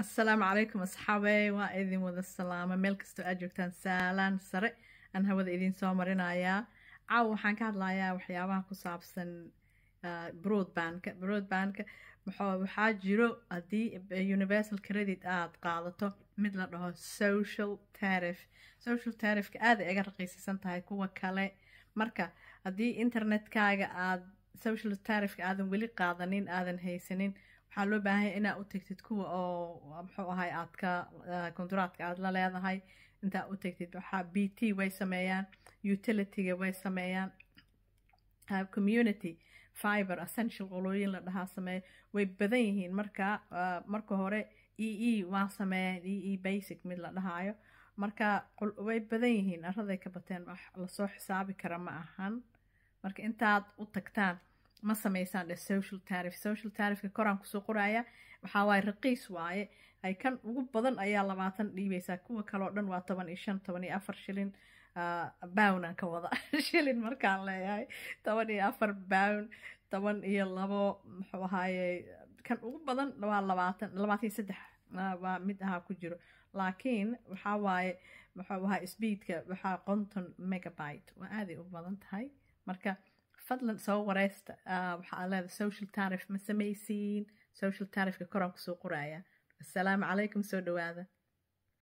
asalaamu calaykum asxaabey waa idin wada salaama meel kastoo aad joogtaan saalaan sare aan hawada idin soo marinayaa caaw waxaan ka hadlayaa waxyaabaha ku saabsan ah, broadbanka broadbanka waxaa jiro haddii eh, universal credit aad qaadato mid la dhaho social tarif social tarifka aada iga raqiisisan tahay kuwa kale marka haddii internetkaaga aad social tarifka aadan weli qaadanin aadan haysanin waxaa loo baahanya inaa u tegtid kuwa oo muxuu ahay aad ka eh, aad la leedahay intaa u tegtid waxaa b t way sameeyaan utilityga way sameeyaan community fiber essential qolooyin la dhahaa sameeya way badan yihiin marka eh, marka hore e e waa sameeyaan e e basic mid la dhahaayo marka way badan yihiin araday ka bateen wax lasoo xisaabi kara ma ahan marka intaad u tagtaan ma sameysaan dhe social taarif social taarifka koraan kusoo qoraya waxaa raqiis waaye ay kan ugu badan ayaa labaatan dhiibaysaa kuwa kaleo dhan waa toban iyo shan toban iyo afar shilin bownaan ka wada shilin markaan leeyahay toban iyo afar bown toban iyo labo muxuu ahaaye kan ugu badan waa labaatan labaatan iyo saddex waa mid ahaa ku jiro laakiin waxaa waaye muxuu ahaa speedka waxaa konton megabyte waa aaday u badan tahay marka fadlan soo wareysta ah, waxaa leeda social tarif ma samaysiin social tarifka koraan kusoo qoraya assalaamu calaykum soo dhowaada